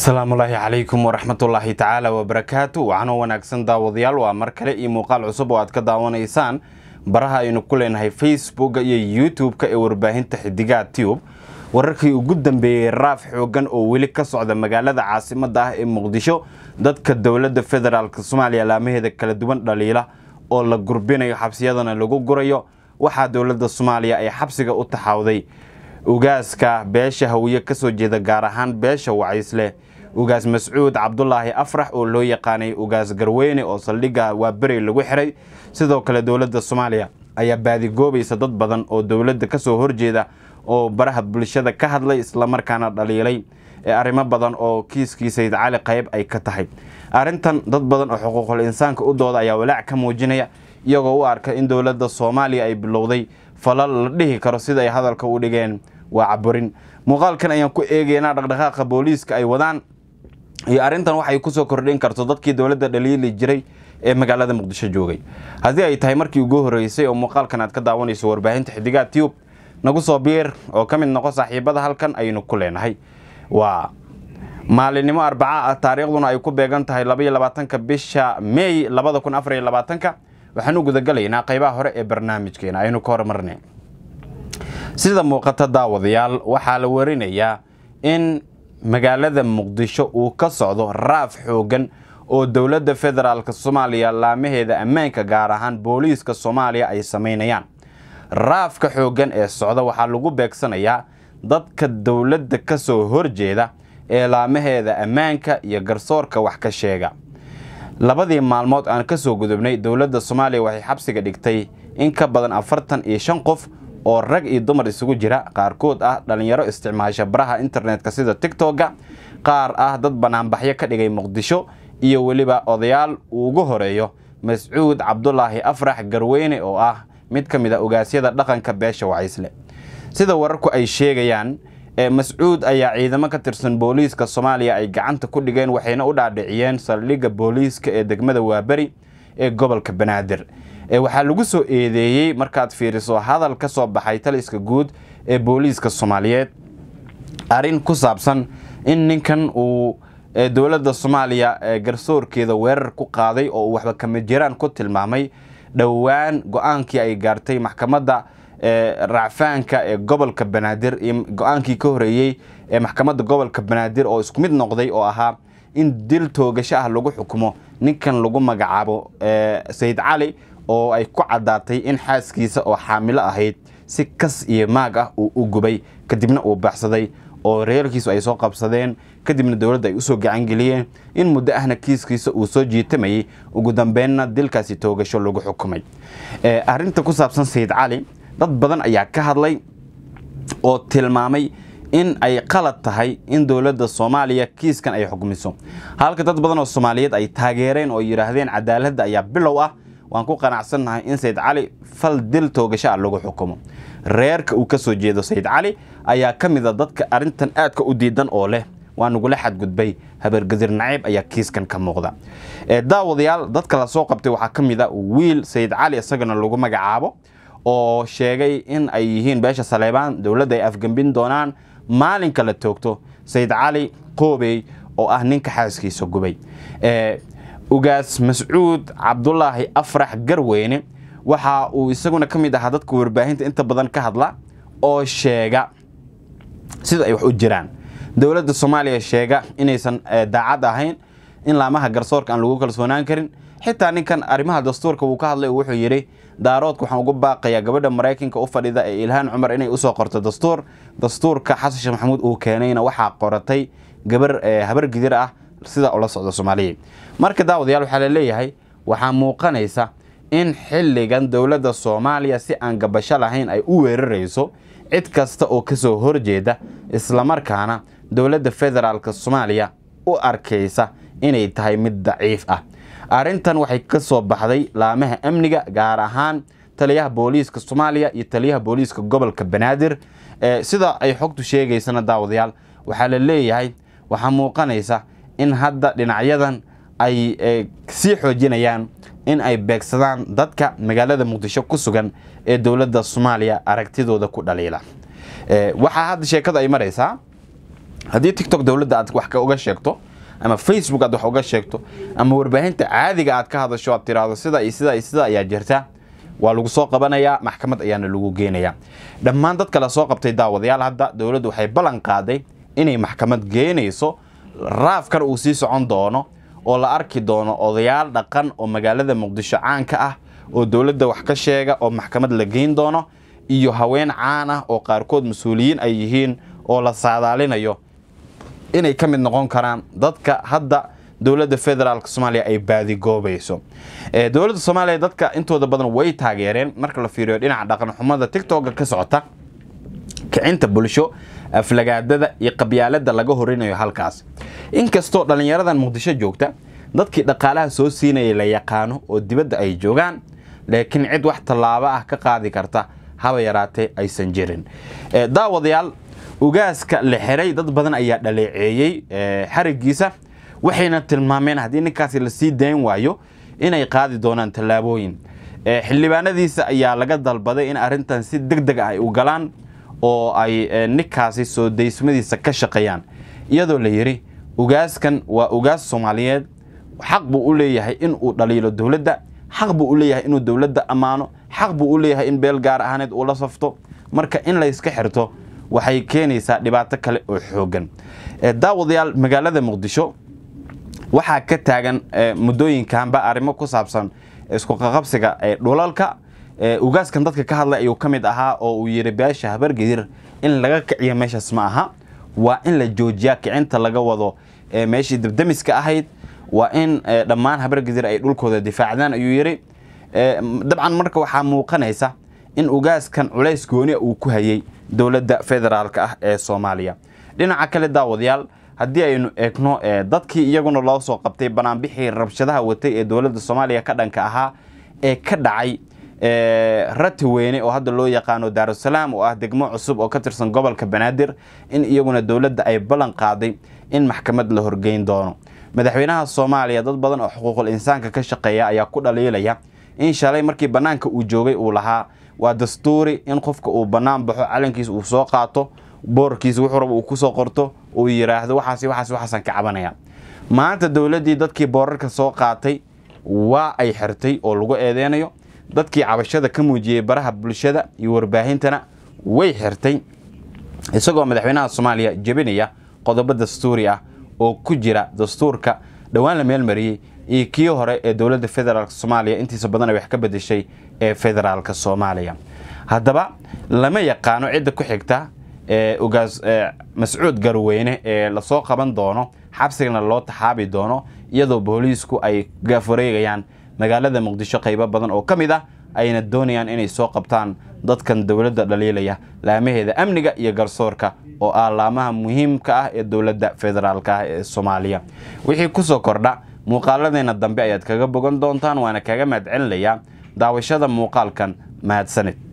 asalaamu laahi calaykum waraxmatullaahi tacaala wabarakaatu waxaanoo wanaagsan daawadayaal waa mar kale iyo muuqaal cusub oo aad ka daawanaysaan baraha aynu ku leenahay facebooka iyo youtube-ka ee warbaahinta xidigaha tube wararkii ugu dambeeyey raaf xoogan oo weli ka socda magaalada caasimadda ah ee muqdisho dadka dowladda federaalk soomaaliya laamaheeda kala duwan dhaliila oo la gurbinayo xabsiyadana lagu gurayo waxaa dowladda soomaaliya ay xabsiga u taxawday ogaaska beesha hawiye ka soo jeeda gaar ahaan beesha wacaysle ugaas mascuud cabdulaahi afrax oo loo yaqaanay ugaas garweyne oo saldhigga waaberey lagu xiray sidoo kale dowladda soomaaliya ayaa baadigoobaysa dad badan oo dowladda ka soo horjeeda oo baraha bulshada ka hadlay islamarkaana dhaliilay ee arrimo badan oo kiiskii sayid cali qayb ay ka tahay arrintan dad badan oo xuquuqul insaanka u dooda ayaa walaac ka muujinaya iyagoo u arka in dowladda soomaaliya ay bilowday falal la dhihi karo sida ay hadalka u dhigeen waa caburin muuqaalkan ayaan ku eegaynaa dhaqdhaqaaqa booliiska ay wadaan iyo arrintan waxay ku soo kordhin karto dadkii dowladda dhaliili jiray ee magaalada muqdisho joogay haddii ay tahay markii ugu horreysay oo muuqaalkan aad ka daawanayso warbaahinta xidigaha tiyub nagu soo biir oo ka mid noqo saaxiibada halkan aynu ku leenahay waa maalinimo arbaca ah taariikhduna ay ku beegan tahay labaiyo labaatanka bisha meey labada kun afariyo labaatanka waxaanu gudagalaynaa qaybaha hore ee barnaamijkeena aynu ka hormarnay sida muuqata daawadayaal waxaa la warinayaa in magaalada muqdisho uu ka socdo raaf xooggan oo dowladda federaalk soomaaliya laamaheeda ammaanka gaar ahaan booliiska soomaaliya ay samaynayaan raafka xooggan ee socda waxaa lagu beegsanayaa dadka dowladda ka soo horjeeda ee laamaheeda ammaanka iyo garsoorka wax ka sheega labadii maalmood aan ka soo gudubnay dowladda soomaaliya waxay xabsiga dhigtay in ka badan afartan iyo shan qof oo rag iyo dumar isugu jira qaarkood ah dhallinyaro isticmaasha baraha internetka sida tigtogga qaar ah dad banaanbaxyo ka dhigay muqdisho iyo weliba odayaal ugu horeeyo mascuud cabdulaahi afrax garweyne oo ah mid ka mid a ah ogaasyada dhaqanka beesha wacaysle sida wararku ay sheegayaan ee mascuud ayaa ciidamo ka tirsan booliiska soomaaliya ay gacanta ku dhigeen waxayna u dhaadhiciyeen saldhigga booliiska ee degmada waaberi ee gobolka banaadir waxaa lagu soo eedeeyey markaad fiiriso hadal ka soo baxay taliska guud ee booliiska soomaaliyeed arrin ku saabsan in ninkan uu dowladda soomaaliya garsoorkeeda weerar ku qaaday oo uu waxba jiraan ku tilmaamay dhowaan go-aankii ay gaartay maxkamadda ee racfaanka ee gobolka banaadir iyo go-aankii ka horeeyey ee maxkamadda gobolka banaadir oo isku mid noqday oo ahaa in dil toogasho ah lagu xukumo ninkan lagu magacaabo sayid cali oo ay ku caddaatay in xaaskiisa oo xaamilo ahayd si kas iyo maag ah uu u gubay kadibna uu baxsaday oo reerkiisu ay soo qabsadeen kadibna dowladda ay u soo gacangeliyeen in muddo ahna kiiskiisa uu soo jiitamayey ugu dambeynna dilkaasi toogasho lagu xukumay arinta ku saabsan sayid cali dad badan ayaa ka hadlay oo tilmaamay in ay qalad tahay in dowladda soomaaliya kiiskan ay xukumiso halka dad badan oo soomaaliyeed ay taageereen oo yidhaahdeen cadaaladda ayaa bilow ah waan ku qanacsannahay in sayid cali fal dil toogasho a ah lagu xukumo reerka uu ka soo jeedo sayid cali ayaa ka mida ah dadka arrintan aadka u diidan oo leh waa nagula xadgudbay habargadir naciib ayaa kiiskan ka muuqda daawadayaal dadka lasoo qabtay waxaa ka mid a ah wiil sayid cali isagana lagu magacaabo oo sheegay in ay yihiin beesha saleebaan dowladda ay afgembin doonaan maalinka la toogto sayid cali qoobey oo ah ninka xaaskiisa gubay ugaas mascuud cabdulaahi afrax garweyne waxa uu isaguna ka mid ahaa dadka warbaahinta inta badan ka hadla oo sheega sida ay wax u jiraan dowladda soomaaliya sheega inaysan eh, daacad ahayn in laamaha garsoorka aan lagu kalsoonaan karin xitaa ninkan arrimaha dastuurka wuu ka hadlay wuxuu yidhi daaroodka waxaan ugu baaqayaa gabadha maraykanka u fadhida ee ilhaan cumar inay usoo qorto dastuur dastuurka xasan sheekh maxamuud uu keenayna waxaa qoratay gabar eh, habar gidir ah sida ula socda soomaaliya marka daawadayaal waxaa la leeyahay waxaa muuqanaysa in xilligan dowladda soomaaliya si aan gabasho lahayn ay u weerarayso cid kasta oo ka soo horjeeda islamarkaana dowladda federaalka soomaaliya u arkaysa inay tahay mid daciif ah arrintan waxay ka soo baxday laamaha amniga gaar ahaan taliyaha booliiska soomaaliya iyo taliyaha booliiska gobolka banaadir eh, sida ay xogtu sheegaysana daawadayaal waxaa la leeyahay waxaa muuqanaysa in hadda dhinacyadan ay eh, sii xoojinayaan in ay beegsadaan dadka magaalada muqdisho ku sugan ee dowladda soomaaliya aragtidooda ku dhaliila eh, waxaa hadda sheekada ay maraysaa haddii tictok dowladda aad wax uga sheegto ama facebook aad wax uga sheegto ama warbaahinta caadiga aad ka hadasho aad tiraahdo sida iyo sida iyo sida ayaa jirta waa lagu soo qabanayaa maxkamad ayaana lagu geenayaa dhammaan dadka la soo qabtay daawadayaal hadda dowladdu waxay ballan qaaday inay maxkamad geenayso raafkan uu sii socon doono oo la arki doono odayaal dhaqan oo magaalada muqdisho caanka ah oo dowladda wax ka sheega oo maxkamad la geyn doono iyo haween caan ah oo qaarkood mas-uuliyiin ay yihiin oo la saadaalinayo inay ka mid noqon karaan dadka hadda dowladda federaalk soomaaliya ay baadigoobayso dowladda soomaaliya dadka intooda badan way taageereen marka la fiiriyo dhinaca dhaqan xumada tigtogga ka socota kicinta bulsho aflagaadada iyo qabyaalada laga horinayo halkaas inkastoo dhallinyaradan muqdisho joogta dadkii dhaqaalaha soo siinayay la yaqaano oo dibadda ay joogaan laakiin cid wax tallaabo ah ka qaadi karta haba yaraatee aysan jirin daawadayaal ugaaska la xiray dad badan ayaa dhaleeceeyey xariggiisa waxayna tilmaameen haddii ninkaasi lasii dayn waayo inay qaadi doonaan tallaabooyin xildhibaanadiisa ayaa laga dalbaday in arrintan si deg deg ah ay u galaan oo ay eh, ninkaasi soo daysmadiisa ka shaqeeyaan iyadoo la yidhi ugaaskan waa ugaas soomaaliyeed xaq buu u leeyahay in uu dhaliilo dowladda xaq buu u leeyahay inuu dowladda ammaano xaq buu u leeyahay in beel gaar ahaaneed uu la safto marka in layska xirto waxay keenaysaa dhibaato kale oo xooggan eh, daawadayaal magaalada muqdisho waxaa ka taagan eh, muddooyinkanba arrimo ku saabsan isku qaqabsiga dhulalka ugaaskan dadka ka hadlay ayuu ka mid ahaa oo uu yidhi beesha habargedir in laga kiciyo meeshaas ma aha waa in la joojiyaa kicinta laga wado meeshii dabdamiska ahayd waa in dhammaan habargedir ay dhulkooda difaacdaan ayuu yidhi dabcan marka waxaa muuqanaysa in ugaaskan culays gooni uu ku hayay dowladda federaalka ah ee soomaaliya dhinaca kale daawadayaal haddii aynu eegno dadkii iyaguna loo soo qabtay banaanbixii rabshadaha watay ee dowladda soomaaliya ka dhanka ahaa ee ka dhacay rati weyne oo hadda loo yaqaano daarusalaam oo ah degmo cusub oo ka tirsan gobolka banaadir in iyaguna dowladda ay ballan qaaday in maxkamad la horgeyn doono madaxweynaha soomaaliya dad badan oo xuquuqul insaanka ka shaqeeya ayaa ku dhaliilaya in shalay markii bannaanka uu joogay uu lahaa waa dastuuri in qofka uu bannaan baxo calankiis uu soo qaato boorkiisa wuxuu raba uu kusoo qorto uu yidhaahdo waxaas waxaas waxaasaan ka cabanaya maanta dowladdii dadkii boorarka soo qaatay waa ay xirtay oo lagu eedeynayo dadkii cabashada ka muujiyey baraha bulshada iyo warbaahintana way xirtay isagoo madaxweynaha soomaaliya jebinaya qodobo dastuuri ah oo ku jira dastuurka dhowaan la meelmariyey iyo kii hore ee dowladda federaalk soomaaliya intiisa badan ay wax ka bedeshay ee federaalka soomaaliya haddaba lama yaqaano cidda ku xigta ogaas mascuud garweyne ee lasoo qaban doono xabsigana loo taxaabi doono iyadoo booliisku ay gaafwareegayaan magaalada muqdisho qaybo badan oo ka mid ah ayna doonayaan inay soo qabtaan dadkan dowladda dhaliilaya laamaheeda amniga iyo garsoorka oo ah laamaha muhiimka ah ee dowladda federaalka ah ee soomaaliya wixii ku soo kordha muuqaaladeenna dambe ayaad kaga bogan doontaan waana kaga mahadcelinayaa daawashada muuqaalkan mahadsaned